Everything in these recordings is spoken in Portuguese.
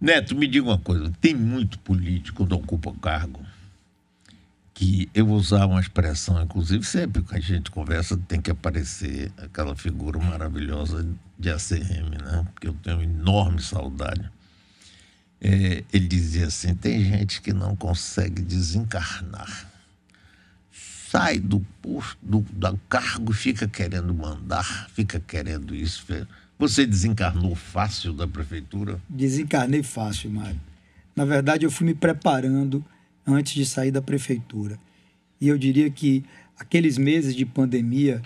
Neto, me diga uma coisa: tem muito político que ocupa cargo que eu vou usar uma expressão, inclusive, sempre que a gente conversa tem que aparecer aquela figura maravilhosa de ACM, né? Porque eu tenho enorme saudade. É, ele dizia assim: tem gente que não consegue desencarnar. Sai do posto, do, do cargo, fica querendo mandar, fica querendo isso. Você desencarnou fácil da prefeitura? Desencarnei fácil, Mário. Na verdade, eu fui me preparando antes de sair da prefeitura. E eu diria que aqueles meses de pandemia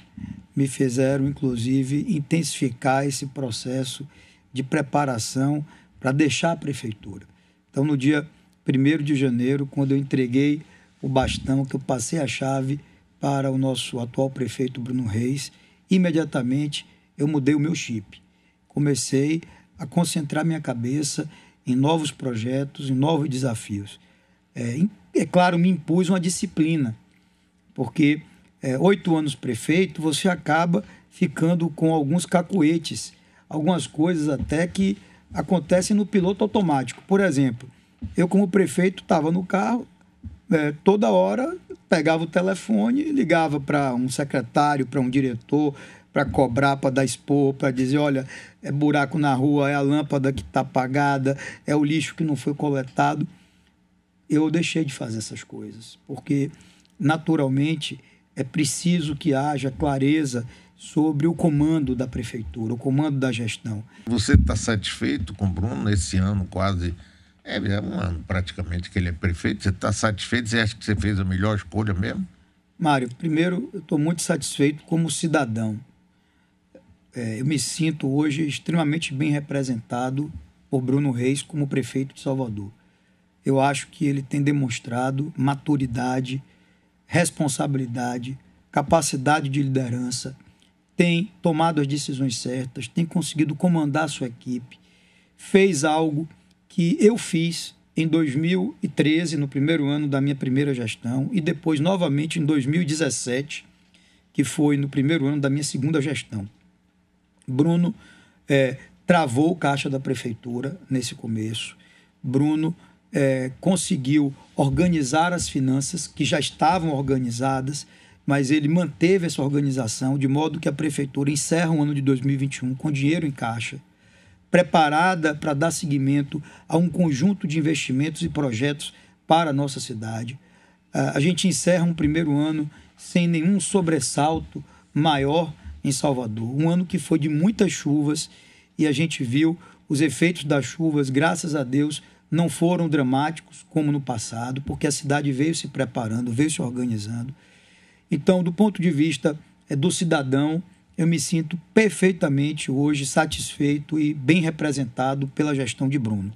me fizeram, inclusive, intensificar esse processo de preparação para deixar a prefeitura. Então, no dia 1 de janeiro, quando eu entreguei o bastão, que eu passei a chave para o nosso atual prefeito Bruno Reis, imediatamente eu mudei o meu chip comecei a concentrar minha cabeça em novos projetos, em novos desafios. É, é claro, me impus uma disciplina, porque é, oito anos prefeito, você acaba ficando com alguns cacuetes, algumas coisas até que acontecem no piloto automático. Por exemplo, eu, como prefeito, estava no carro, é, toda hora pegava o telefone e ligava para um secretário, para um diretor, para cobrar, para dar expor, para dizer, olha, é buraco na rua, é a lâmpada que está apagada, é o lixo que não foi coletado. Eu deixei de fazer essas coisas, porque naturalmente é preciso que haja clareza sobre o comando da prefeitura, o comando da gestão. Você está satisfeito com o Bruno nesse ano quase é, é um ano praticamente que ele é prefeito. Você está satisfeito? Você acha que você fez a melhor escolha mesmo? Mário, primeiro, eu estou muito satisfeito como cidadão. É, eu me sinto hoje extremamente bem representado por Bruno Reis como prefeito de Salvador. Eu acho que ele tem demonstrado maturidade, responsabilidade, capacidade de liderança, tem tomado as decisões certas, tem conseguido comandar a sua equipe, fez algo que eu fiz em 2013, no primeiro ano da minha primeira gestão, e depois novamente em 2017, que foi no primeiro ano da minha segunda gestão. Bruno é, travou o caixa da prefeitura nesse começo. Bruno é, conseguiu organizar as finanças que já estavam organizadas, mas ele manteve essa organização de modo que a prefeitura encerra o ano de 2021 com dinheiro em caixa preparada para dar seguimento a um conjunto de investimentos e projetos para a nossa cidade. Ah, a gente encerra um primeiro ano sem nenhum sobressalto maior em Salvador. Um ano que foi de muitas chuvas e a gente viu os efeitos das chuvas, graças a Deus, não foram dramáticos como no passado, porque a cidade veio se preparando, veio se organizando. Então, do ponto de vista eh, do cidadão, eu me sinto perfeitamente hoje satisfeito e bem representado pela gestão de Bruno.